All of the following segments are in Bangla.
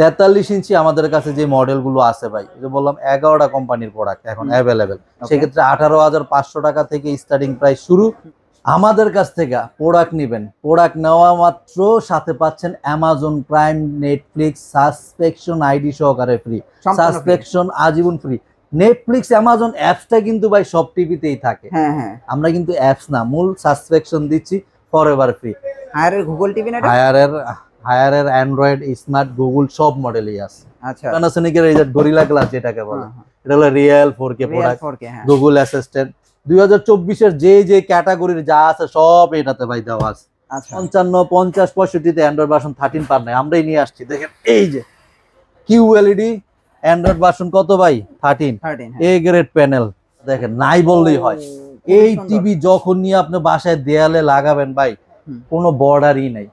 তেতাল্লিশ ইঞ্চি আমাদের কাছে যে মডেলগুলো আছে ভাই বললাম এগারোটা কোম্পানির প্রোডাক্ট এখন অ্যাভেলেবেল সেক্ষেত্রে আঠারো হাজার পাঁচশো টাকা থেকে স্টার্টিং প্রাইস শুরু আমাদের কাছ থেকে প্রোডাক্ট নেবেন প্রোডাক্ট নেওয়া মাত্র সাথে পাচ্ছেন Amazon Prime Netflix subscription ID সহকারে ফ্রি সাসপেকশন আজীবন ফ্রি নেটফ্লিক্স অ্যামাজন অ্যাপসটা কিন্তু ভাই সব টিভিতেই থাকে হ্যাঁ, হ্যাঁ। আমরা কিন্তু অ্যাপস না মূল সাসপেকশন দিচ্ছি ফর এভার ফ্রি হায়ারের গুগল টিভি না হায়ারের হায়ারের অ্যান্ড্রয়েড স্মার্ট গুগল সব মডেলই আছে আচ্ছা প্যানাসোনিকের এই যে গরিলা গ্লাস যেটাকে বলে হ্যাঁ, হ্যাঁ। এটা হলো real four K product Google assistant দুই এর যে যে ক্যাটাগরির যা আছে সব এটাতে ভাই দেওয়া আছে আচ্ছা। পঞ্চান্ন পঞ্চাশ পঁয়ষট্টিতে অ্যান্ড্রয়েড ভার্সন থার্টিন পার নাই আমরাই নিয়ে আসছি দেখেন এই যে কিউ এলইডি অ্যান্ড্রয়েড ভার্সন কত ভাই থার্টিন এ গ্রেড প্যানেল দেখেন নাই বললেই হয় এই টিভি যখন নিয়ে আপনি বাসায় দেয়ালে লাগাবেন ভাই কোনো বর্ডারই নাই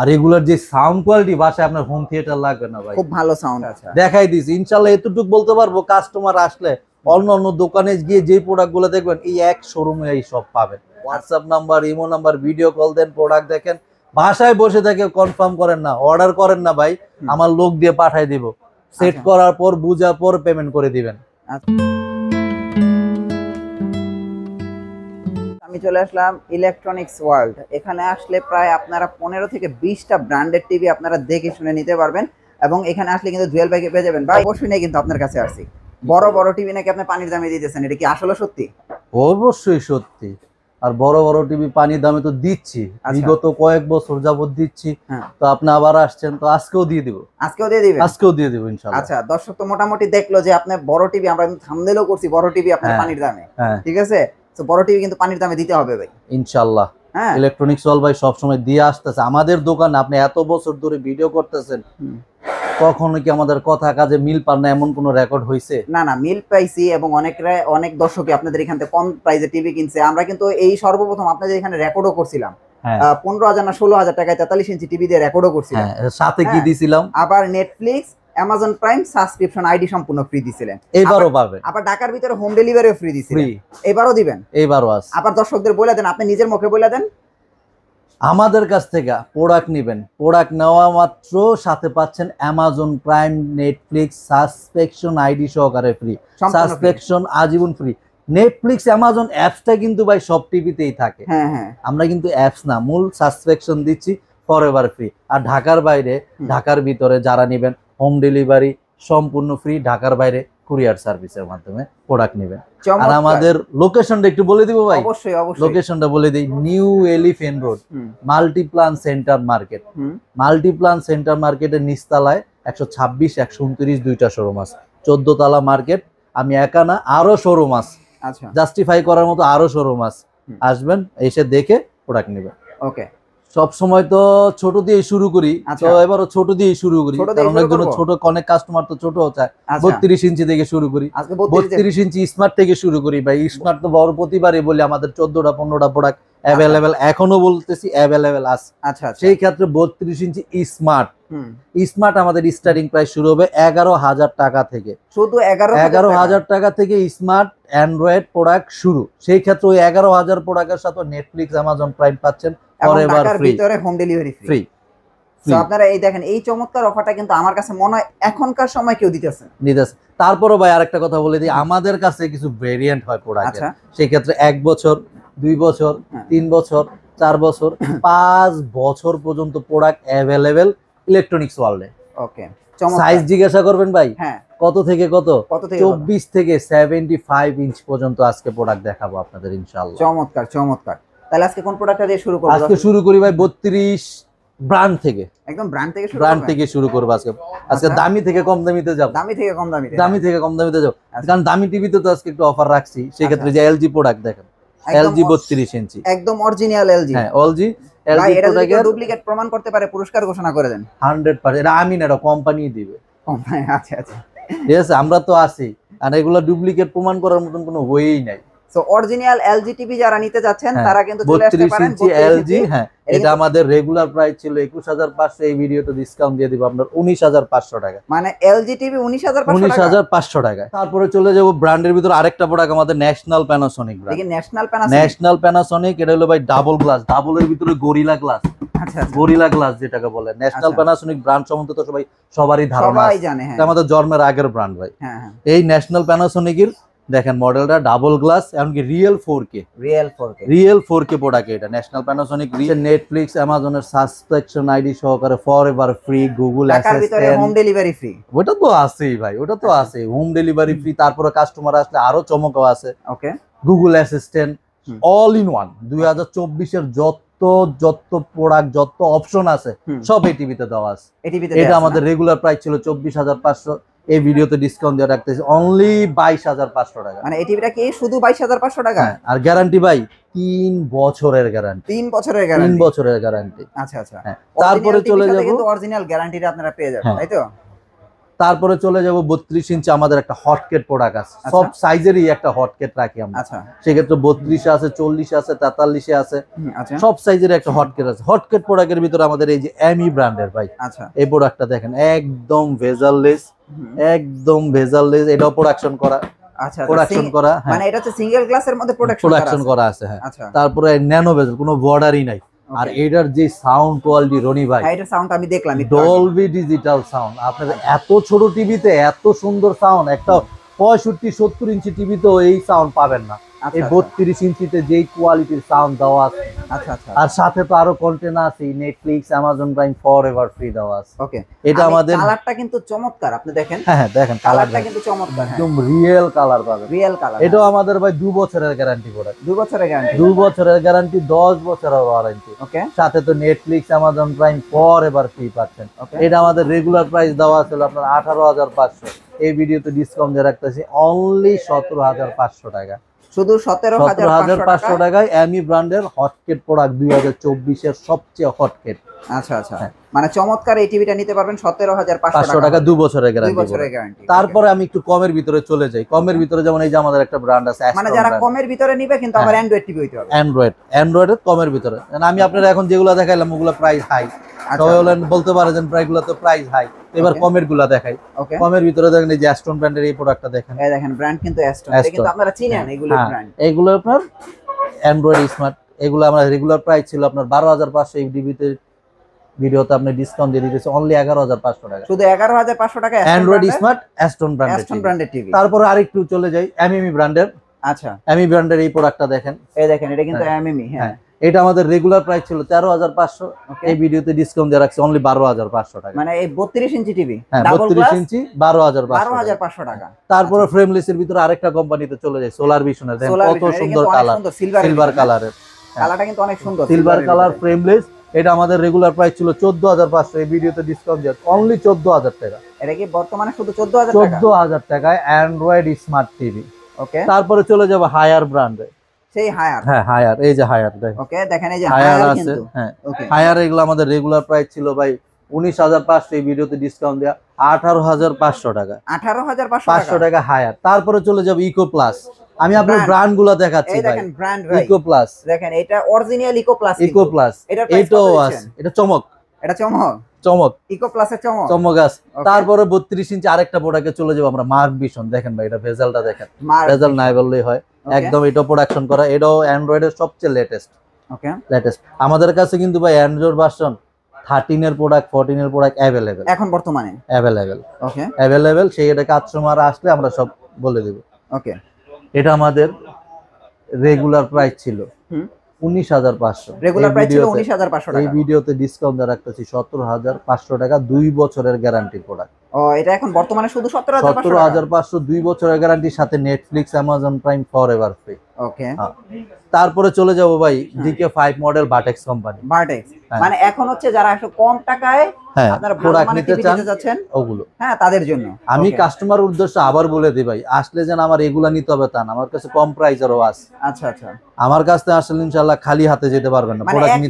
আর রেগুলার যে সাউন্ড কোয়ালিটি বাসায় আপনার হোম থিয়েটার লাগবে না ভাই খুব ভালো সাউন্ড আছে আচ্ছা, দেখাই দিছি ইনশাল্লাহ এতটুকু বলতে পারবো কাস্টমার আসলে অন্য অন্য দোকানে গিয়ে যে গুলো দেখবেন এই এক শোরুমে এই সব পাবেন WhatsApp number imo number video call দেন প্রোডাক্ট দেখেন বাসায় বসে থেকে কনফার্ম করেন না অর্ডার করেন না ভাই আমার লোক দিয়ে পাঠাই দিব সেট আচ্ছা। করার পর বুঝার পর পেমেন্ট করে দিবেন আচ্ছা আমি চলে আসলাম ইলেকট্রনিক্স ওয়ার্ল্ড এখানে আসলে প্রায় আপনারা পনেরো থেকে বিশটা ব্র্যান্ডেড টিভি আপনারা দেখে শুনে নিতে পারবেন এবং এখানে আসলে কিন্তু জুয়েল ব্যাগে পেয়ে যাবেন বা অবশ্যই নেই কিন্তু আপনার কাছে আসি বড় বড় টিভি নাকি আপনি পানির দামে দিতেছেন এটা কি আসলে সত্যি অবশ্যই সত্যি আর বড় বড় টিভি পানির দামে তো দিচ্ছি আচ্ছা। বিগত কয়েক বছর যাবত দিচ্ছি হ্যাঁ। তো আপনি আবার আসছেন তো আজকেও দিয়ে দিব আজকেও দিয়ে দিবেন আজকেও দিয়ে দিব ইনশাআল্লাহ আচ্ছা দর্শক তো মোটামুটি দেখলো যে আপনি বড় টিভি আমরা থামদেলও করছি বড় টিভি আপনার হ্যাঁ। পানির দামে হ্যাঁ। ঠিক আছে তো বড় টিভি কিন্তু পানির দামে দিতে হবে ভাই ইনশাল্লাহ হ্যাঁ ইলেকট্রনিক্স ওয়াল ভাই সবসময় দিয়ে আসতেছে আমাদের দোকানে আপনি এত বছর ধরে ভিডিও করতেছেন কখনো কি আমাদের কথা কাজে মিল পান না এমন কোনো রেকর্ড হয়েছে না না মিল পাইছি এবং অনেকরা অনেক দর্শকই আপনাদের এখান থেকে কম প্রাইসে টিভি কিনছে আমরা কিন্তু এই সর্বপ্রথম আপনাদের এখানে রেকর্ডও করছিলাম হ্যাঁ। পনেরো হাজার না ষোলো হাজার টাকায় তেতাল্লিশ ইঞ্চি টিভি দিয়ে রেকর্ডও করছিলাম হ্যাঁ, সাথে কি হ্যাঁ। দিছিলাম আবার Netflix Amazon Prime subscription ID সম্পূর্ণ ফ্রি দিছিলেন এবারও পাবেন আবার ঢাকার ভিতরে হোম ডেলিভারিও ফ্রি দিছিলেন এবারও দিবেন এবারও আছে আবার দর্শকদের বলে দেন আপনি নিজের মুখে বলে দেন আমাদের কাছ থেকে প্রোডাক্ট নেবেন প্রোডাক্ট নেওয়া মাত্র সাথে পাচ্ছেন Amazon Prime Netflix subscription ID সহকারে ফ্রি সাবস্ক্রিপশন আজীবন ফ্রি নেটফ্লিক্স অ্যামাজন অ্যাপসটা কিন্তু ভাই সব টিভিতেই থাকে হ্যাঁ হ্যাঁ আমরা কিন্তু অ্যাপস না মূল সাবস্ক্রিপশন দিচ্ছি ফর এভার ফ্রি আর ঢাকার বাইরে ঢাকার ভিতরে যারা নেবেন হোম ডেলিভারি সম্পূর্ণ ফ্রি ঢাকার বাইরে কুরিয়ার সার্ভিসের মাধ্যমে প্রোডাক্ট নেবেন আর আমাদের লোকেশনটা একটু বলে দিব ভাই অবশ্যই অবশ্যই লোকেশনটা বলে দিই new Elephant road Multiplan center market Multiplan center মার্কেটের তলায় একশো ছাব্বিশ একশো উনত্রিশ দুইটা শোরুম আছে চোদ্দ তালা মার্কেট আমি একা না আরো শোরুম আছে জাস্টিফাই আচ্ছা। করার মতো আরো শোরুম আছে আসবেন এসে দেখে প্রোডাক্ট নেবেন ওকে সব সময় তো ছোট দিয়ে শুরু করি আচ্ছা। তো এবারও ছোট দিয়ে শুরু করি ছোট অনেক কাস্টমার তো ছোট চায় আচ্ছা। বত্রিশ ইঞ্চি থেকে শুরু করি বত্রিশ ইঞ্চি স্মার্ট থেকে শুরু করি ভাই স্মার্ট তো বড় প্রতিবারই বলি আমাদের চোদ্দটা পনেরোটা প্রোডাক্ট অ্যাভেলেবেল এখনো বলতেছি অ্যাভেলেবেল আছে আচ্ছা, আচ্ছা সেই ক্ষেত্রে বত্রিশ ইঞ্চি স্মার্ট স্মার্ট আমাদের স্টার্টিং প্রাইস শুরু হবে এগারো হাজার টাকা থেকে শুধু এগারো এগারো হাজার টাকা থেকে স্মার্ট অ্যান্ড্রয়েড প্রোডাক্ট শুরু সেই ক্ষেত্রে ওই এগারো হাজার প্রোডাক্টের সাথে নেটফ্লিক্স আমাজন প্রাইম পাচ্ছেন এবং ভাই কথা বলে দিই আমাদের কাছে কিছু ভেরিয়েন্ট হয় প্রোডাক্ট আচ্ছা। এক বছর দুই বছর হ্যাঁ। তিন বছর চার বছর পাঁচ বছর পর্যন্ত প্রোডাক্ট অ্যাভেলেবেল ইলেকট্রনিক্স ওয়ার্ল্ডে ওকে সাইজ জিজ্ঞাসা করবেন ভাই হ্যাঁ। কত থেকে কত চব্বিশ থেকে সেভেন্টি ফাইভ ইঞ্চ পর্যন্ত আজকে প্রোডাক্ট দেখাবো আপনাদের ইনশাল্লাহ চমৎকার চমৎকার তাহলে আজকে কোন প্রোডাক্টটা দিয়ে শুরু করব আজকে শুরু করি ভাই 32 ব্র্যান্ড থেকে একদম ব্র্যান্ড থেকে শুরু ব্র্যান্ড থেকে শুরু করব আজকে আজকে আচ্ছা। দামি থেকে কম দামিতে যাব দামি থেকে কম দামিতে দামি থেকে কম দামিতে যাব আচ্ছা। কারণ দামি টিভিতে তো আজকে একটু অফার রাখছি সেই ক্ষেত্রে আচ্ছা। যে এলজি প্রোডাক্ট দেখেন এলজি 32 ইঞ্চি একদম অরিজিনাল এলজি হ্যাঁ এলজি এলজি প্রোডাক্ট ডুপ্লিকেট প্রমাণ করতে পারে পুরস্কার ঘোষণা করে দেন 100% এটা আমি না কোম্পানি দিবে কোম্পানি আচ্ছা আচ্ছা ঠিক আছে আমরা তো আছি আর এগুলো ডুপ্লিকেট প্রমাণ করার মতন কোনো ওয়েই নাই সো অরিজিনাল এলজি টিভি যারা নিতে যাচ্ছেন হ্যাঁ, তারা কিন্তু চলে আসতে পারেন 32 এলজি হ্যাঁ এটা আমাদের রেগুলার প্রাইস ছিল 21500 এই ভিডিওতে ডিসকাউন্ট দিয়ে দিব আপনার 19500 টাকা মানে এলজি টিভি 19500 টাকা 19500 টাকা তারপরে চলে যাব ব্র্যান্ডের ভিতর আরেকটা প্রোডাক্ট আমাদের ন্যাশনাল প্যানাসনিক ব্র্যান্ড দেখি ন্যাশনাল প্যানাসনিক ন্যাশনাল প্যানাসনিক এটা হলো ভাই ডাবল গ্লাস ডাবলের ভিতরে গরিলা গ্লাস গরিলা গ্লাস যেটাকে বলে ন্যাশনাল প্যানাসনিক ব্র্যান্ড সম্বন্ধে তো সবাই সবারই ধারণা আছে হ্যাঁ। আমাদের জন্মের আগের ব্র্যান্ড ভাই হ্যাঁ, এই ন্যাশনাল প্যানাসনিকের দেখেন মডেলটা ডাবল গ্লাস এমনকি real four K real four K real four K product এটা ন্যাশনাল প্যানাসনিক নেটফ্লিক্স অ্যামাজনের সাবস্ক্রিপশন আইডি সহকারে forever free Google home delivery free ওটা তো আছেই ভাই ওটা তো আছে হোম ডেলিভারি ফ্রি তারপরে কাস্টমার আসলে আরো চমক আছে okay Google assistant all in one দুই হাজার চব্বিশের যত যত প্রোডাক্ট যত অপশন আছে সব এটিভিতে দেওয়া আছে এটা আমাদের রেগুলার প্রাইস ছিল চব্বিশ হাজার পাঁচশো এই ভিডিওতে ডিসকাউন্ট দেওয়া রাখতেছি অনলি বাইশ হাজার পাঁচশো টাকা মানে এই টিভিটা কি শুধু বাইশ হাজার পাঁচশো টাকা হ্যাঁ, আর গ্যারান্টি ভাই তিন বছরের গ্যারান্টি তিন বছরের গ্যারান্টি বছরের গ্যারান্টি আচ্ছা আচ্ছা হ্যাঁ, তারপরে চলে যাবো অরিজিনাল গ্যারান্টিটা আপনারা পেয়ে যাবেন হ্যাঁ। তাই তো তারপরে চলে যাব বত্রিশ ইঞ্চি আমাদের একটা হটকেট প্রোডাক্ট আছে আচ্ছা। সব সাইজেরই একটা হটকেট রাখি আমরা আচ্ছা। সেক্ষেত্রে বত্রিশে আছে চল্লিশে আছে তেতাল্লিশে আছে আচ্ছা। সব সাইজের একটা হটকেট আছে হটকেট প্রোডাক্টের ভিতরে আমাদের এই যে এমই ব্র্যান্ডের ভাই এই প্রোডাক্টটা দেখেন একদম ভেজাললেস একদম ভেজাললেস এটাও প্রোডাকশন করা করা সিঙ্গেল হ্যাঁ। মানে করা আছে হ্যাঁ তারপরে ন্যানো ভেজাল কোনো বর্ডারই নাই আর এটার যে সাউন্ড কোয়ালিটি রনি ভাই হ্যাঁ, এটা সাউন্ড আমি দেখলাম ডলবি ডিজিটাল সাউন্ড আপনার এত ছোট টিভিতে এত সুন্দর সাউন্ড একটা পঁয়ষট্টি সত্তর ইঞ্চি টিভিতেও এই সাউন্ড পাবেন না আচ্ছা, এই আচ্ছা। বত্রিশ ইঞ্চিতে যেই কোয়ালিটির সাউন্ড দেওয়া আছে আচ্ছা, আর সাথে তো আরো কন্টেন্ট আছে Netflix Amazon Prime forever free দেওয়া আছে ওকে এটা আমাদের কালারটা কিন্তু চমৎকার আপনি দেখেন হ্যাঁ, হ্যাঁ দেখেন কালারটা কিন্তু চমৎকার হ্যাঁ। একদম রিয়েল কালার পাবেন রিয়েল হ্যাঁ। কালার এটাও আমাদের ভাই দু বছরের গ্যারান্টি করে দু বছরের গ্যারান্টি দু বছরের গ্যারান্টি দশ বছরের ওয়ারেন্টি ওকে সাথে তো Netflix Amazon Prime forever free পাচ্ছেন এটা আমাদের রেগুলার প্রাইস দেওয়া ছিল আপনার আঠারো হাজার পাঁচশো এই ভিডিওতে ডিসকাউন্ট দিয়ে রাখতেছি অনলি সতেরো হাজার পাঁচশো টাকা শুধু সতেরো হাজার পাঁচশো টাকায় অ্যামি ব্র্যান্ডের হটকেট প্রোডাক্ট দুই হাজার চব্বিশের সবচেয়ে হটকেট আচ্ছা আচ্ছা হ্যাঁ। মানে চমৎকার এই টিভিটা নিতে পারবেন সতেরো হাজার পাঁচশো টাকা দু বছরের গ্যারান্টি তারপরে আমি একটু কমের ভিতরে চলে যাই কমের ভিতরে যেমন এই যে আমাদের একটা ব্র্যান্ড আছে মানে যারা কমের ভিতরে নিবে কিন্তু আমার অ্যান্ড্রয়েড টিভি হইতে হবে অ্যান্ড্রয়েড অ্যান্ড্রয়েডের কমের ভিতরে মানে আমি আপনারা এখন যেগুলো দেখাইলাম ওগুলো প্রাইস হাই আচ্ছা, সবাই আচ্ছা। বলেন বলতে পারেন প্রায় প্রায়গুলো তো প্রাইস হাই এবার কমের গুলা দেখাই কমের ভিতরে দেখেন এই যে অ্যাস্টন ব্র্যান্ডের এই প্রোডাক্টটা দেখেন দেখেন ব্র্যান্ড কিন্তু অ্যাস্টন আপনারা চিনেন হ্যাঁ। এগুলো ব্র্যান্ড এগুলো আপনার অ্যান্ড্রয়েড স্মার্ট এগুলো আমরা রেগুলার প্রাইস ছিল আপনার বারো হাজার পাঁচশো এই ডিবিতে ভিডিওতে আপনি ডিসকাউন্ট দিয়ে দিতেছে অনলি এগারো হাজার পাঁচশো টাকা শুধু এগারো হাজার পাঁচশো টাকা Android smart Aston brand Aston ব্র্যান্ডের টিভি তারপরে আরেকটু চলে যাই e এমএমি ব্র্যান্ডের আচ্ছা e এমই ব্র্যান্ডের এই প্রোডাক্টটা দেখেন এই দেখেন এটা কিন্তু এমএমি হ্যাঁ, e, হ্যাঁ।, হ্যাঁ। এটা আমাদের রেগুলার প্রাইস ছিল তেরো হাজার পাঁচশো এই ভিডিওতে ডিসকাউন্ট দিয়ে রাখছি অনলি বারো হাজার পাঁচশো টাকা মানে এই বত্রিশ ইঞ্চি টিভি হ্যাঁ বত্রিশ ইঞ্চি বারো হাজার পাঁচশো টাকা তারপরে ফ্রেমলেস আচ্ছা। এর ভিতরে আরেকটা কোম্পানিতে চলে যায় সোলার ভিশনের কত সুন্দর কালার সিলভার কালারের কালারটা কিন্তু অনেক সুন্দর সিলভার কালার ফ্রেমলেস এটা আমাদের রেগুলার প্রাইস ছিল চোদ্দ হাজার পাঁচশো এই ভিডিওতে ডিসকাউন্ট দেওয়া অনলি চোদ্দ হাজার টাকা এটা কি বর্তমানে শুধু চোদ্দ হাজার চোদ্দ হাজার টাকায় অ্যান্ড্রয়েড স্মার্ট টিভি ওকে তারপরে চলে যাবো হায়ার ব্র্যান্ডে সেই হায়ার হ্যাঁ হায়ার এই যে হায়ার দেখেন ওকে দেখেন এই যে হায়ার আছে হ্যাঁ হায়ার এগুলো আমাদের রেগুলার প্রাইস ছিল ভাই এই ভিডিওতে ডিসকাউন্ট টাকা টাকা হায়ার তারপরে চলে যাবো ইকো প্লাস আমি আপনার ব্র্যান্ড গুলা দেখাচ্ছি দেখেন ব্র্যান্ড ইকো প্লাস দেখেন এটা original Eco Plus Eco Plus এটা চমক এটা চমক চমক ইকো প্লাসের চমক চমক আছে তারপরে 32 ইঞ্চি আরেকটা প্রোডাক্টে চলে যাব আমরা মার্ক ভিশন দেখেন ভাই এটা ভেজালটা দেখেন ভেজাল নাই বললেই হয় একদম এটা প্রোডাকশন করা এটাও অ্যান্ড্রয়েডের সবচেয়ে লেটেস্ট ওকে লেটেস্ট আমাদের কাছে কিন্তু ভাই অ্যান্ড্রয়েড ভার্সন 13 এর প্রোডাক্ট 14 এর প্রোডাক্ট अवेलेबल এখন বর্তমানে अवेलेबल ওকে अवेलेबल সেই এটা কাস্টমার আসলে আমরা সব বলে দেব ওকে এটা আমাদের রেগুলার প্রাইস ছিল উনিশ হাজার পাঁচশো রেগুলার প্রাইস ছিল উনিশ হাজার এই ভিডিওতে ডিসকাউন্ট রাখতেছি সতেরো হাজার পাঁচশো টাকা দুই বছরের গ্যারান্টি প্রোডাক্ট এটা এখন বর্তমানে শুধু 17500 দুই বছরের গ্যারান্টির সাথে Netflix Amazon Prime forever free okay তারপরে চলে যাব ভাই DK 5 model Batex company Batex মানে এখন হচ্ছে যারা একটু কম টাকায় কাস্টমার হ্যাঁ, মানে হ্যাঁ, আবার বলে আসলে যেন আমার এগুলা নিতে হবে তা আমার কাছে কম আছে আচ্ছা, আচ্ছা। আমার কাছে খালি হাতে যেতে পারবেন না মানে আপনি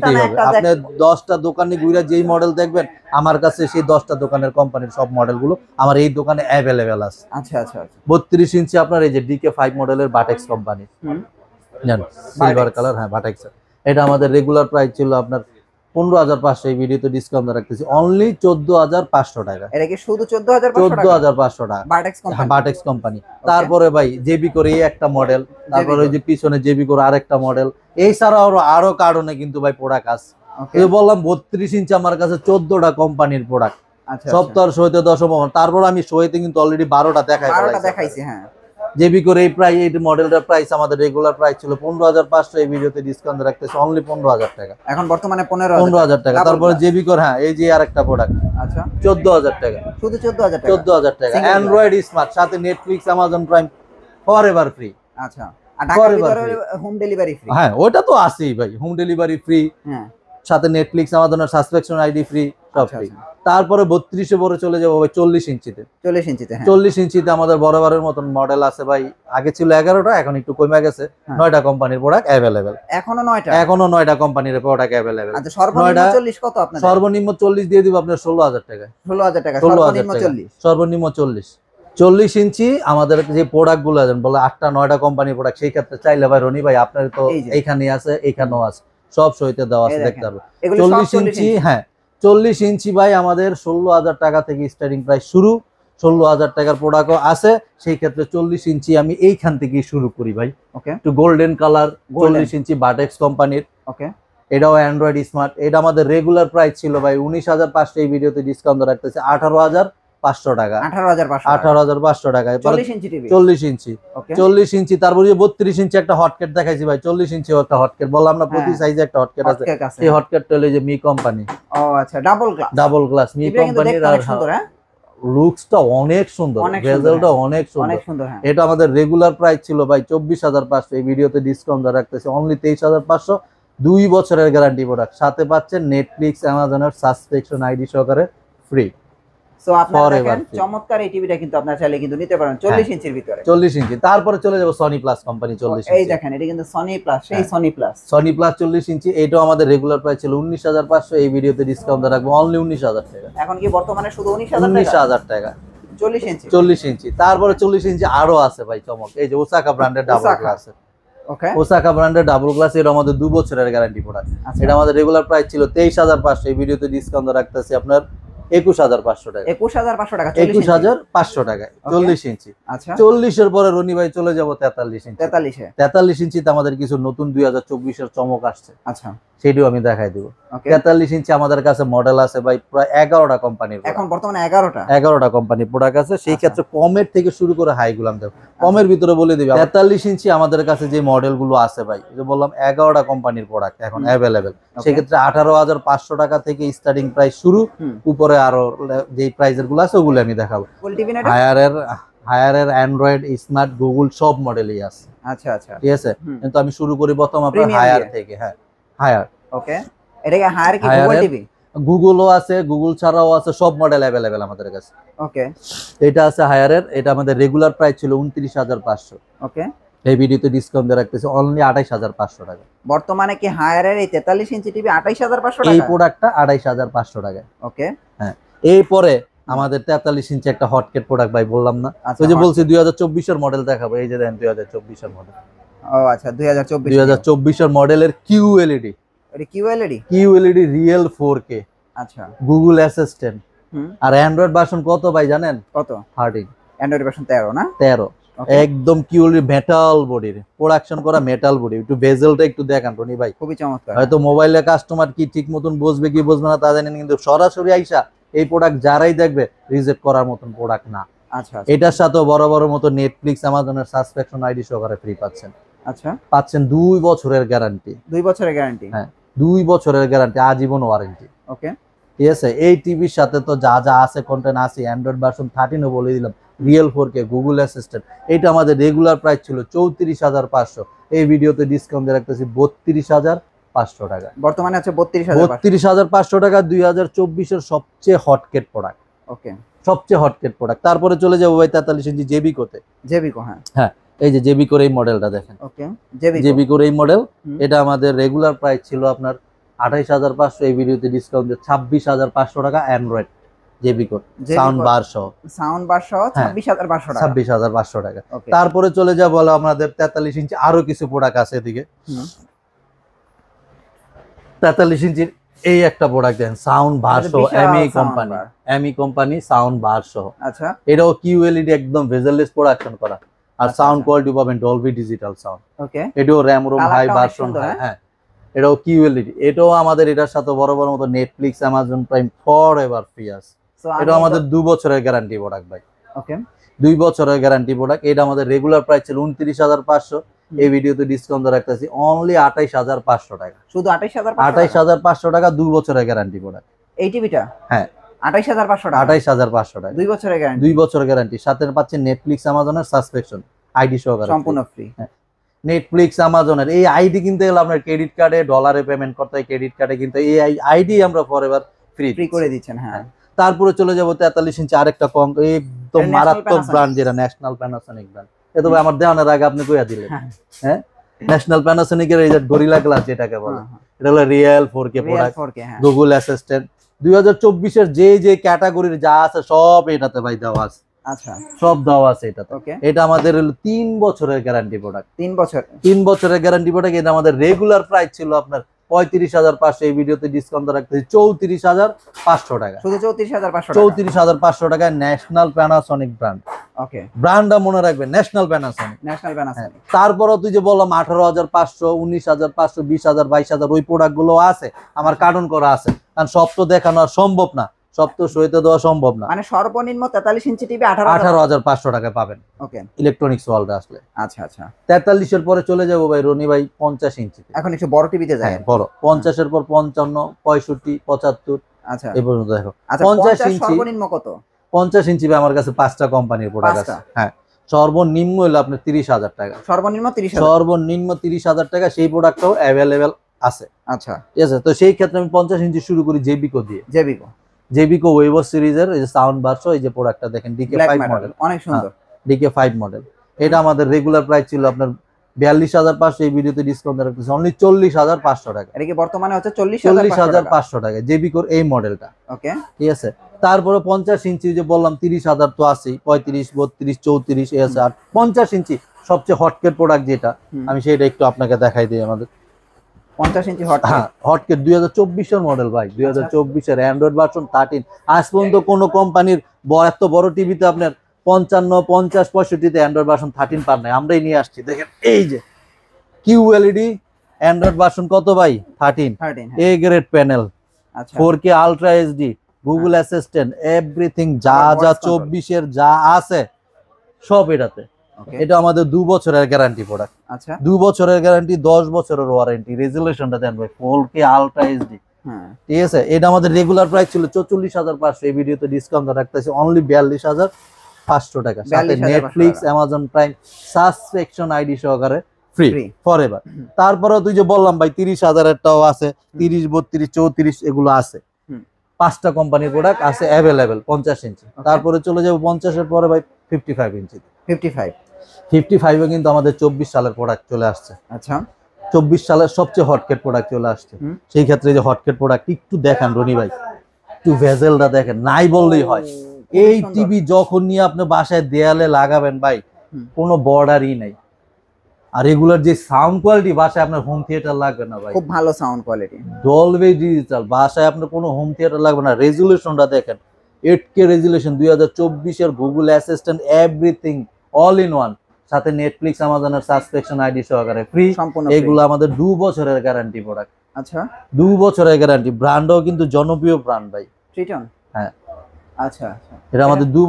দোকানে যেই মডেল দেখবেন আমার কাছে সেই দশটা দোকানের কোম্পানির সব মডেল গুলো আমার এই দোকানে অ্যাভেলেবেল আছে আচ্ছা, আচ্ছা ইঞ্চি আপনার এই যে ডিকে ফাইভ মডেলের বাটেক্স কোম্পানি জান সিলভার কালার হ্যাঁ বাটেক্স এটা আমাদের রেগুলার প্রাইস ছিল আপনার পনেরো হাজার পাঁচশো ডিসকাউন্ট অনলি চোদ্দ হাজার পাঁচশো টাকা চোদ্দ হাজার পাঁচশো টাকা বাটেক্স কোম্পানি হ্যাঁ, তারপরে ভাই জেবি করে এই একটা মডেল তারপরে ওই যে পিছনে জেবি করে আরেকটা মডেল এই ছাড়া আরো আরো কারণে কিন্তু ভাই প্রোডাক্ট আছে বললাম বত্রিশ ইঞ্চ আমার কাছে চোদ্দটা কোম্পানির প্রোডাক্ট আচ্ছা, সপ্তাহ আচ্ছা। সহিতে দশম তারপর আমি সহিতে কিন্তু অলরেডি বারোটা দেখাই দেখাইছি হ্যাঁ জেবি করে এই প্রায় এই মডেলটার প্রাইস আমাদের রেগুলার প্রাইস ছিল পনেরো হাজার পাঁচশো এই ভিডিওতে ডিসকাউন্ট রাখতেছে অনলি পনেরো হাজার টাকা এখন বর্তমানে পনেরো পনেরো হাজার টাকা তারপরে জেবি করে হ্যাঁ এই যে আরেকটা প্রোডাক্ট আচ্ছা চোদ্দ হাজার টাকা শুধু চোদ্দ হাজার চোদ্দ হাজার টাকা অ্যান্ড্রয়েড স্মার্ট সাথে Netflix Amazon Prime forever free আচ্ছা হোম ডেলিভারি ফ্রি হ্যাঁ ওটা তো আছেই ভাই হোম ডেলিভারি ফ্রি সাথে নেটফ্লিক্স আমাদের সাবস্ক্রিপশন আইডি ফ্রি সব ফ্রি আচ্ছা, তারপরে বত্রিশে বড় চলে যাবো ভাই চল্লিশ ইঞ্চিতে চল্লিশ ইঞ্চিতে হ্যাঁ। চল্লিশ ইঞ্চিতে আমাদের বরাবরের মতন মডেল আছে ভাই আগে ছিল এগারোটা এখন একটু কমে গেছে হ্যাঁ। নয়টা কোম্পানির প্রোডাক্ট অ্যাভেলেবেল এখনো নয়টা এখনো নয়টা কোম্পানির প্রোডাক্ট অ্যাভেলেবেল নয়টা চল্লিশ কত আপনার সর্বনিম্ন চল্লিশ দিয়ে দিব আপনার ষোলো হাজার টাকা ষোলো হাজার টাকা ষোলো হাজার চল্লিশ সর্বনিম্ন চল্লিশ চল্লিশ ইঞ্চি আমাদের যে প্রোডাক্ট গুলো আছেন বলে আটটা নয়টা কোম্পানি প্রোডাক্ট সেই ক্ষেত্রে চাইলে ভাই রনি ভাই আপনার তো এইখানে আছে এইখানেও আছে সব সইতে দেওয়া আছে দেখতে পারবেন চল্লিশ ইঞ্চি হ্যাঁ চল্লিশ ইঞ্চি ভাই আমাদের ষোলো হাজার টাকা থেকে স্টার্টিং প্রাইস শুরু ষোলো হাজার টাকার প্রোডাক্ট আছে সেই ক্ষেত্রে চল্লিশ ইঞ্চি আমি এইখান থেকে শুরু করি ভাই ওকে একটু গোল্ডেন কালার চল্লিশ ইঞ্চি বাটেক্স কোম্পানির ওকে এটাও অ্যান্ড্রয়েড স্মার্ট এটা আমাদের রেগুলার প্রাইস ছিল ভাই উনিশ হাজার পাঁচটা এই ভিডিওতে ডিসকাউন্ট রাখতেছে আঠারো হাজার পাঁচশো টাকা আঠারো হাজার পাঁচশো টাকা চল্লিশ ইঞ্চি চল্লিশ ইঞ্চি তারপরে বত্রিশ ইঞ্চি একটা হটকেট দেখাইছি ভাই চল্লিশ ইঞ্চি একটা হটকেট বললাম না প্রতি সাইজে হ্যাঁ। একটা হটকেট আছে এই হটকেটটা যে MI company double glass MI company অনেক সুন্দর রেজাল্টটা অনেক সুন্দর হ্যাঁ। হ্যাঁ। এটা আমাদের রেগুলার প্রাইস ছিল ভাই চব্বিশ হাজার পাঁচশো এই ভিডিওতে ডিসকাউন্ট রাখতেছে অনলি তেইশ হাজার পাঁচশো দুই বছরের গ্যারান্টি প্রোডাক্ট সাথে পাচ্ছেন নেটফ্লিক্স অ্যামাজনের আইডি সহকারে ফ্রি সো আপনারা দেখেন চমৎকার এই টিভিটা কিন্তু আপনারা চাইলে কিন্তু নিতে পারেন 40 হ্যাঁ। ইঞ্চির ভিতরে 40 ইঞ্চি তারপরে চলে যাব সনি প্লাস কোম্পানি 40 ইঞ্চি এই দেখেন এটা কিন্তু সনি প্লাস সেই Sony Plus Sony Plus 40 inch এটাও আমাদের রেগুলার প্রাইস ছিল 19500 এই ভিডিওতে ডিসকাউন্ট রাখবো অনলি 19000 টাকা এখন কি বর্তমানে শুধু 19000 টাকা 19000 টাকা 40 ইঞ্চি 40 ইঞ্চি তারপরে 40 ইঞ্চি আরো আছে ভাই চমক এই যে ওসাকা ব্র্যান্ডের ডাবল গ্লাস আছে ওকে ওসাকা ব্র্যান্ডের ডাবল এটা আমাদের দু বছরের গ্যারান্টি আচ্ছা। প্রোডাক্ট এটা আমাদের রেগুলার প্রাইস ছিল 23500 এই ভিডিওতে ডিসকাউন্ট রাখতেছি আপনার একুশ হাজার পাঁচশো টাকা একুশ হাজার টাকা একুশ হাজার পাঁচশো চল্লিশ ইঞ্চি আচ্ছা চল্লিশের পরে চলে যাবো তেতাল্লিশ ইঞ্চি তেতাল্লিশ ইঞ্চিতে আমাদের কিছু নতুন দুই হাজার চব্বিশের চমক আসছে আচ্ছা সেটিও আমি দেখাই দিব তেতাল্লিশ ইঞ্চি আমাদের কাছে মডেল আছে ভাই প্রায় এগারোটা কোম্পানির এখন বর্তমানে এগারোটা এগারোটা কোম্পানির প্রোডাক্ট আছে সেই আচ্ছা। ক্ষেত্রে কমের থেকে শুরু করে হাই গুলাম দেবো কমের ভিতরে বলে দিবে আচ্ছা। তেতাল্লিশ ইঞ্চি আমাদের কাছে যে মডেলগুলো আছে ভাই যে বললাম এগারোটা কোম্পানির প্রোডাক্ট এখন অ্যাভেলেবেল সেক্ষেত্রে আঠারো হাজার পাঁচশো টাকা থেকে স্টার্টিং প্রাইস শুরু উপরে আরো যে প্রাইজের গুলো আছে ওগুলো আমি দেখাবো হায়ারের হায়ারের অ্যান্ড্রয়েড স্মার্ট গুগল সব মডেলই আছে আচ্ছা আচ্ছা ঠিক আছে কিন্তু আমি শুরু করি প্রথম আপনার হায়ার থেকে হ্যাঁ হায়ার ওকে এটা কি হায়ার কি গুগল টিভি গুগলও আছে গুগল ছাড়াও আছে সব মডেল অ্যাভেলেবেল আমাদের কাছে ওকে এটা আছে হায়ারের এটা আমাদের রেগুলার প্রাইস ছিল উনত্রিশ হাজার পাঁচশো ওকে এই ভিডিওতে ডিসকাউন্ট দিয়ে রাখতেছি অনলি আঠাইশ হাজার পাঁচশো টাকা বর্তমানে কি হায়ারের এই তেতাল্লিশ ইঞ্চি টিভি আঠাইশ হাজার পাঁচশো এই প্রোডাক্টটা আঠাইশ হাজার পাঁচশো টাকা ওকে হ্যাঁ এই পরে আমাদের তেতাল্লিশ ইঞ্চি একটা হটকেট প্রোডাক্ট ভাই বললাম না আচ্ছা, ওই যে বলছি দুই হাজার চব্বিশের মডেল দেখাবো এই যে দেন দুই হাজার চব্বিশের মডেল ও আচ্ছা 2024 এর মডেলের কিউ এলইডি e এটা Q LED Q LED real 4K আচ্ছা গুগল অ্যাসিস্ট্যান্ট আর অ্যান্ড্রয়েড ভার্সন কত ভাই জানেন কত 13 অ্যান্ড্রয়েড ভার্সন 13 না 13 একদম কিউলি মেটাল বডির প্রোডাকশন করা মেটাল বডি একটু ভেজেলটা একটু দেখান টনি ভাই খুবই চমৎকার হয়তো মোবাইলে কাস্টমার কি ঠিক মতন বুঝবে কি বুঝবে না তা জানেন কিন্তু সরাসরি আইসা এই প্রোডাক্ট যারাই দেখবে রিজেক্ট করার মতন প্রোডাক্ট না আচ্ছা, আচ্ছা। এটার সাথে বড় বড় মতো নেটফ্লিক্স আমাজনের সাবস্ক্রিপশন আইডি সহকারে ফ্রি পাচ্ছেন আচ্ছা পাচ্ছেন দুই বছরের গ্যারান্টি দুই বছরের গ্যারান্টি হ্যাঁ দুই বছরের গ্যারান্টি আজীবন ওয়ারেন্টি ওকে ঠিক আছে এই টিভির সাথে তো যা যা আছে কন্টেন্ট আছে অ্যান্ড্রয়েড ভার্সন থার্টিনও বলে দিলাম real four K Google Assistant এটা আমাদের রেগুলার প্রাইস ছিল চৌত্রিশ হাজার পাঁচশো এই ভিডিওতে ডিসকাউন্ট দিয়ে রাখতেছি বত্রিশ হাজার পাঁচশো টাকা বর্তমানে আছে বত্রিশ বত্রিশ হাজার পাঁচশো টাকা দুই হাজার চব্বিশের সবচেয়ে হটকেট প্রোডাক্ট ওকে সবচেয়ে হটকেট প্রোডাক্ট তারপরে চলে যাবো ভাই তেতাল্লিশ ইঞ্চি জেবিকোতে জেবিকো হ্যাঁ হ্যাঁ এই যে জেবি করে এই মডেলটা দেখেন জেবি করে এই মডেল এটা আমাদের রেগুলার প্রাইস ছিল আপনার আঠাইশ হাজার পাঁচশো এই ভিডিওতে ডিসকাউন্ট দিয়ে ছাব্বিশ হাজার পাঁচশো টাকা Android JB code sound bar সহ সাউন্ড বার সহ হ্যাঁ, ছাব্বিশ টাকা ছাব্বিশ টাকা তারপরে চলে যা বলো আমাদের তেতাল্লিশ ইঞ্চি আরো কিছু প্রোডাক্ট আছে এদিকে তেতাল্লিশ ইঞ্চির এই একটা প্রোডাক্ট দেন সাউন্ড বার সহ MI company MI company sound bar সহ আচ্ছা এটাও কিউএলইডি e একদম ভেজারলেস প্রোডাকশন করা আর সাউন্ড আচ্ছা, আচ্ছা। কোয়ালিটি পাবেন ডলবি ডিজিটাল সাউন্ড ওকে এটাও র্যাম রোম হাই ভার্সন হ্যাঁ এটাও কিউএলইডি e এটাও আমাদের এটার সাথে বড় বড় Netflix Amazon Prime forever free আস এটা আমাদের দু বছরের গ্যারান্টি প্রোডাক্ট ভাই ওকে দুই বছরের গ্যারান্টি প্রোডাক্ট এটা আমাদের রেগুলার প্রাইস ছিল উনত্রিশ হাজার পাঁচশো এই ভিডিওতে ডিসকাউন্ট রাখতেছি অনলি 28500 হাজার পাঁচশো টাকা শুধু আঠাইশ হাজার 28500 হাজার পাঁচশো টাকা 2 বছরের গ্যারান্টি প্রোডাক্ট এইটিভিটা হ্যাঁ হাজার পাঁচশো আঠাইশ হাজার পাঁচশো দুই গ্যারান্টি সাথে পাচ্ছেন নেটফ্লিক্স আইডি নেটফ্লিক্স এই করে দিচ্ছেন হ্যাঁ। হ্যাঁ। তারপরে চলে যাবো তেতাল্লিশ ইঞ্চি আরেকটা কম একদম মারাত্মক ব্র্যান্ড যেটা ন্যাশনাল প্যানাসনিক ব্র্যান্ড এতবে আমার দেওয়ানোর আগে আপনি কইয়া দিলেন হ্যাঁ ন্যাশনাল প্যানাসনিকের এই যে গরিলা গ্লাস যেটাকে বলে হ্যাঁ, এটা হলো real four K product Google assistant দুই এর যে যে ক্যাটাগরির যা আছে সব এটাতে ভাই দেওয়া আছে আচ্ছা সব দেওয়া আছে এটাতে এটা আমাদের হলো তিন বছরের গ্যারান্টি প্রোডাক্ট তিন বছর তিন বছরের গ্যারান্টি প্রোডাক্ট এটা আমাদের রেগুলার প্রাইস ছিল আপনার পঁয়ত্রিশ হাজার পাঁচশো এই ভিডিওতে ডিসকাউন্ট রাখতে চৌত্রিশ হাজার পাঁচশো টাকা শুধু চৌত্রিশ হাজার পাঁচশো চৌত্রিশ টাকায় ন্যাশনাল প্যানাসনিক ব্র্যান্ড ওকে হ্যাঁ, তুই যে বললাম আঠারো হাজার পাঁচশো উনিশ হাজার পাঁচশো বিশ হাজার বাইশ হাজার ওই প্রোডাক্টগুলো আছে আমার কারণ সব তো দেখানো আর সম্ভব না সব তো সইতে দেওয়া সম্ভব না মানে সর্বনিম্ন তেতাল্লিশ ইঞ্চি টিভি আঠারো হাজার পাঁচশো টাকায় পাবেন ওকে ইলেকট্রনিক্স ওয়ালটা আসলে আচ্ছা আচ্ছা তেতাল্লিশের পরে চলে যাবো ভাই রনি ভাই পঞ্চাশ ইঞ্চি এখন একটু বড় টিভিতে যায় হ্যাঁ, বড় পঞ্চাশের পর পঞ্চান্ন পঁয়ষট্টি পঁচাত্তর আচ্ছা এই পর্যন্ত দেখো আচ্ছা, পঞ্চাশ ইঞ্চি সর্বনিম্ন কত পঞ্চাশ ইঞ্চি আমার কাছে পাঁচটা কোম্পানির প্রোডাক্ট আছে হ্যাঁ সর্বনিম্ন হলো আপনার তিরিশ হাজার টাকা সর্বনিম্ন তিরিশ সর্বনিম্ন তিরিশ হাজার টাকা সেই প্রোডাক্টটাও অ্যাভেলেবেল আছে আচ্ছা ঠিক আছে তো সেই ক্ষেত্রে আমি পঞ্চাশ ইঞ্চি শুরু করি জেবিকো দিয়ে জেবিকো জেবিকো ওয়েব সিরিজের এই যে সাউন্ড বারশো এই যে প্রোডাক্টটা দেখেন ডিকে ফাইভ মডেল অনেক হ্যাঁ, সুন্দর ডিকে ফাইভ মডেল এটা আমাদের রেগুলার প্রাইস ছিল আপনার বিয়াল্লিশ হাজার পাঁচশো এই ভিডিওতে ডিসকাউন্ট রাখতেছি অনলি চল্লিশ হাজার পাঁচশো টাকা এটা কি বর্তমানে হচ্ছে চল্লিশ হাজার পাঁচশো টাকা কোর এই মডেলটা ওকে ঠিক আছে তারপরে পঞ্চাশ ইঞ্চি যে বললাম তিরিশ হাজার তো আছেই পঁয়ত্রিশ বত্রিশ চৌত্রিশ এ আছে আর পঞ্চাশ ইঞ্চি সবচেয়ে হটকেট প্রোডাক্ট যেটা আমি সেটা একটু আপনাকে দেখাই দিই আমাদের পঞ্চাশ ইঞ্চি হট হটকেট হ্যাঁ, দুই হাজার চব্বিশের মডেল ভাই আচ্ছা। দুই হাজার চব্বিশের অ্যান্ড্রয়েড ভার্সন থার্টিন আজ পর্যন্ত কোনো কোম্পানির এত বড় টিভিতে আপনার পঞ্চান্ন পঞ্চাশ পঁয়ষট্টিতে অ্যান্ড্রয়েড বাসন থার্টিন পার নাই আমরাই নিয়ে আসছি দেখেন এই যে কিউ এলইডি অ্যান্ড্রয়েড ভার্সন কত ভাই thirteen A grade panel four K ultra HD Google Assistant everything যা যা চব্বিশের যা আছে সব এটাতে এটা আমাদের দু বছরের গ্যারান্টি প্রোডাক্ট আচ্ছা দু বছরের গ্যারান্টি দশ বছরের ওয়ারেন্টি রেজুলেশনটা দেন ভাই ফোর কে আলট্রা এইচডি ঠিক আছে এটা আমাদের রেগুলার প্রাইস ছিল চল্লিশ হাজার পাঁচশো এই ভিডিওতে ডিসকাউন্ট রাখতেছি অনলি বিয়াল্লিশ হাজার পাঁচশো টাকা সাথে Netflix Amazon Prime subscription ID সহকারে ফ্রি ফর এভার তুই যে বললাম ভাই তিরিশ হাজারেরটাও আছে তিরিশ বত্রিশ চৌত্রিশ এগুলো আছে পাঁচটা কোম্পানির প্রোডাক্ট আছে অ্যাভেলেবেল পঞ্চাশ ইঞ্চি তারপরে চলে যাব যাবো এর পরে ভাই fifty five inch fifty five fifty ফাইভে কিন্তু আমাদের চব্বিশ সালের প্রোডাক্ট চলে আসছে আচ্ছা চব্বিশ সালের সবচেয়ে হটকেট প্রোডাক্ট চলে আসছে সেই ক্ষেত্রে যে হটকেট প্রোডাক্ট একটু দেখান রনি ভাই একটু ভেজেলটা দেখেন নাই বললেই হয় এই টিভি যখন নিয়ে আপনি বাসায় দেয়ালে লাগাবেন ভাই কোনো বর্ডারই নাই আর রেগুলার যে সাউন্ড কোয়ালিটি বাসায় আপনার হোম থিয়েটার লাগবে না ভাই খুব ভালো সাউন্ড কোয়ালিটি ডলবে ডিজিটাল বাসায় আপনার কোনো হোম থিয়েটার লাগবে না রেজুলেশনটা দেখেন এইট কে রেজুলেশন দুই হাজার চব্বিশের Google Assistant everything all in one সাথে নেটফ্লিক্স আমাজনের সাবস্ক্রিপশন আইডি সহকারে ফ্রি এগুলো আমাদের দু বছরের গ্যারান্টি প্রোডাক্ট আচ্ছা দু বছরের গ্যারান্টি ব্র্যান্ডও কিন্তু জনপ্রিয় ব্র্যান্ড ভাই ট্রিটন আচ্ছা, আচ্ছা এটা আমাদের দু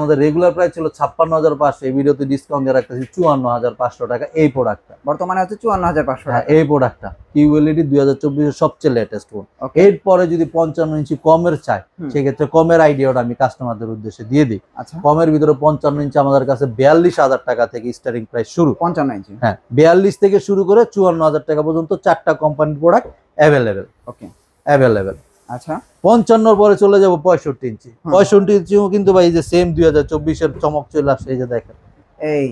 আমাদের রেগুলার ছিল ছাপ্পান্ন হাজার ডিসকাউন্ট চুয়ান্ন হাজার পাঁচশো টাকা এই বর্তমানে হচ্ছে চুয়ান্ন হাজার পাঁচশো হ্যাঁ, টাকা এই দুই হাজার সবচেয়ে লেটেস্ট এরপরে যদি পঞ্চান্ন ইঞ্চি কমের চাই সেক্ষেত্রে কমের আইডিয়াটা আমি কাস্টমারদের উদ্দেশ্যে দিয়ে দিই আচ্ছা। কমের ভিতরে পঞ্চান্ন ইঞ্চি আমাদের কাছে বিয়াল্লিশ হাজার টাকা থেকে স্টার্টিং প্রাইস শুরু পঞ্চান্ন ইঞ্চি হ্যাঁ বিয়াল্লিশ থেকে শুরু করে চুয়ান্ন হাজার টাকা পর্যন্ত চারটা কোম্পানির প্রোডাক্ট অ্যাভেলেবেল ওকে অ্যাভেলেবেল আচ্ছা পঞ্চান্নর পরে চলে যাবো পঁয়ষট্টি ইঞ্চি পঁয়ষট্টি ইঞ্চিও কিন্তু ভাই যে সেম দুই হাজার চব্বিশের চমক চলে আসছে এই যে দেখেন এই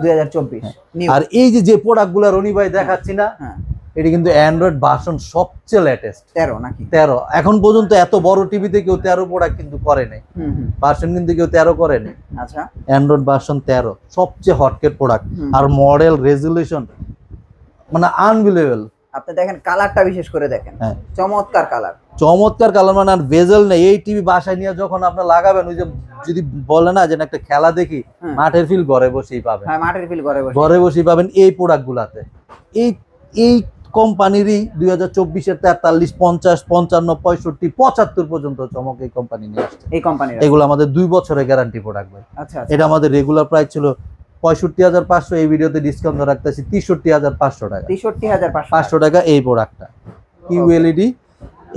দুই হাজার চব্বিশ হ্যাঁ। আর এই যে প্রোডাক্ট প্রোডাক্টগুলো রনি ভাই দেখাচ্ছি না হ্যাঁ। এটি কিন্তু অ্যান্ড্রয়েড ভার্সন সবচেয়ে লেটেস্ট তেরো নাকি তেরো এখন পর্যন্ত এত বড় টিভিতে কেউ তেরো প্রোডাক্ট কিন্তু করে নাই ভার্সন কিন্তু কেউ তেরো করে নাই আচ্ছা অ্যান্ড্রয়েড ভার্সন তেরো সবচেয়ে হটকেট প্রোডাক্ট আর মডেল রেজুলেশন মানে আনবিলিভেবল আপনি দেখেন কালারটা বিশেষ করে দেখেন হ্যাঁ। চমৎকার কালার চমৎকার কালার মানে আর ভেজেল নেই এই টিভি বাসায় নিয়ে যখন আপনি লাগাবেন ওই যে যদি বলে না যে একটা খেলা দেখি মাঠের ফিল ঘরে বসেই পাবেন হ্যাঁ মাঠের ফিল ঘরে বসে ঘরে বসেই পাবেন এই প্রোডাক্টগুলাতে এই এই কোম্পানিরই দুই হাজার চব্বিশের তেতাল্লিশ পঞ্চাশ পঞ্চান্ন পঁয়ষট্টি পঁচাত্তর পর্যন্ত চমক এই কোম্পানি নিয়ে আসছে এই কোম্পানি এগুলো আমাদের দুই বছরের গ্যারান্টি আচ্ছা, প্রোডাক্ট আচ্ছা এটা আমাদের রেগুলার প্রাইস ছিল পঁয়ষট্টি হাজার পাঁচশো এই ভিডিওতে ডিসকাউন্ট রাখতেছি তেষট্টি হাজার পাঁচশো টাকা তেষট্টি হাজার পাঁচশো টাকা এই প্রোডাক্টটা Q LED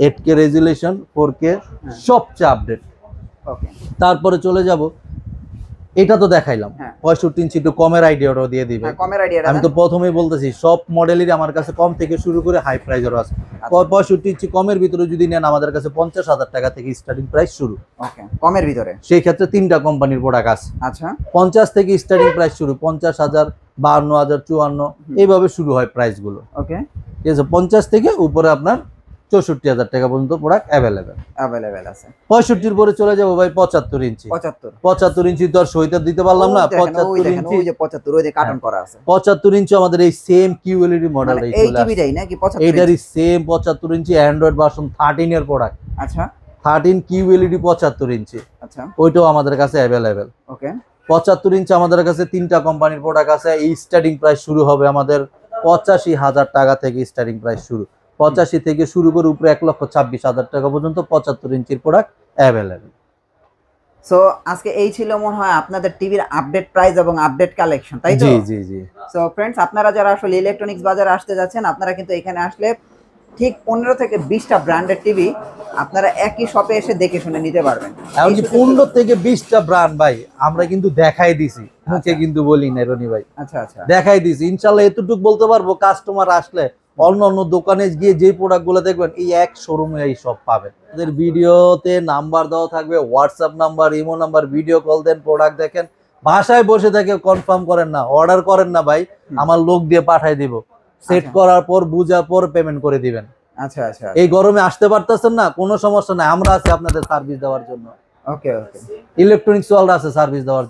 eight K resolution four K সবচেয়ে আপডেট তারপরে চলে যাব এটা তো দেখাইলাম হ্যাঁ। পঁয়ষট্টি ইঞ্চি একটু কমের আইডিয়াটাও দিয়ে দিবে হ্যাঁ, কমের আমি তো প্রথমেই বলতেছি সব মডেলের আমার কাছে কম থেকে শুরু করে হাই প্রাইজেরও আছে আচ্ছা। পঁয়ষট্টি ইঞ্চি কমের ভিতরে যদি নেন আমাদের কাছে পঞ্চাশ হাজার টাকা থেকে স্টার্টিং প্রাইস শুরু কমের ভিতরে সেই ক্ষেত্রে তিনটা কোম্পানির প্রোডাক্ট আছে আচ্ছা পঞ্চাশ থেকে স্টার্টিং প্রাইস শুরু পঞ্চাশ হাজার বাহান্ন হাজার চুয়ান্ন এইভাবে শুরু হয় প্রাইসগুলো ওকে ঠিক আছে পঞ্চাশ থেকে উপরে আপনার চৌষট্টি হাজার টাকা পর্যন্ত প্রোডাক্ট অ্যাভেলেবেল অ্যাভেলেবেল আছে পঁয়ষট্টির পরে চলে যাবো ভাই পঁচাত্তর ইঞ্চি পঁচাত্তর পঁচাত্তর ইঞ্চি তো আর দিতে পারলাম না পঁচাত্তর ইঞ্চি পঁচাত্তর ওই যে কার্টন হ্যাঁ। করা আছে পঁচাত্তর ইঞ্চি আমাদের এই সেম কিউএলইডি মডেল এই টিভিটাই নাকি পঁচাত্তর সেম পঁচাত্তর ইঞ্চি অ্যান্ড্রয়েড ভার্সন থার্টিন এর প্রোডাক্ট আচ্ছা থার্টিন কিউএলইডি e পঁচাত্তর ইঞ্চি আচ্ছা ওইটাও আমাদের কাছে অ্যাভেলেবেল ওকে পঁচাত্তর ইঞ্চি আমাদের কাছে তিনটা কোম্পানির প্রোডাক্ট আছে এই স্টার্টিং প্রাইস শুরু হবে আমাদের পঁচাশি হাজার টাকা থেকে স্টার্টিং প্রাইস শুরু পঁচাশি থেকে শুরু করে উপরে এক লক্ষ ছাব্বিশ হাজার টাকা পর্যন্ত পঁচাত্তর ইঞ্চির প্রোডাক্ট অ্যাভেলেবেল সো আজকে এই ছিল মনে হয় আপনাদের টিভির আপডেট প্রাইস এবং আপডেট কালেকশন তাই জি জি জি সো ফ্রেন্ডস আপনারা যারা আসলে ইলেকট্রনিক্স বাজারে আসতে যাচ্ছেন আপনারা কিন্তু এখানে আসলে ঠিক পনেরো থেকে বিশটা ব্র্যান্ডের টিভি আপনারা একই শপে এসে দেখে শুনে নিতে পারবেন এখন পনেরো থেকে বিশটা ব্র্যান্ড ভাই আমরা কিন্তু দেখাই দিছি মুখে আচ্ছা। কিন্তু বলি না রনি ভাই আচ্ছা আচ্ছা দেখাই দিছি ইনশাল্লাহ এতটুকু বলতে পারবো কাস্টমার আসলে অন্য অন্য দোকানে গিয়ে যে প্রোডাক্টগুলো দেখবেন এই এক শোরুমে এই সব পাবেন ওদের ভিডিওতে নাম্বার দেওয়া থাকবে WhatsApp number imo number video call দেন প্রোডাক্ট দেখেন ভাষায় বসে থেকে কনফার্ম করেন না অর্ডার করেন না ভাই আমার লোক দিয়ে পাঠাই দিব সেট আচ্ছা। করার পর বুঝার পর পেমেন্ট করে দিবেন আচ্ছা আচ্ছা এই গরমে আসতে পারতেছেন না কোনো সমস্যা নাই আমরা আছি আপনাদের সার্ভিস দেওয়ার জন্য ওকে ওকে ইলেকট্রনিক্স ওয়ার্ল্ড আছে সার্ভিস দেওয়ার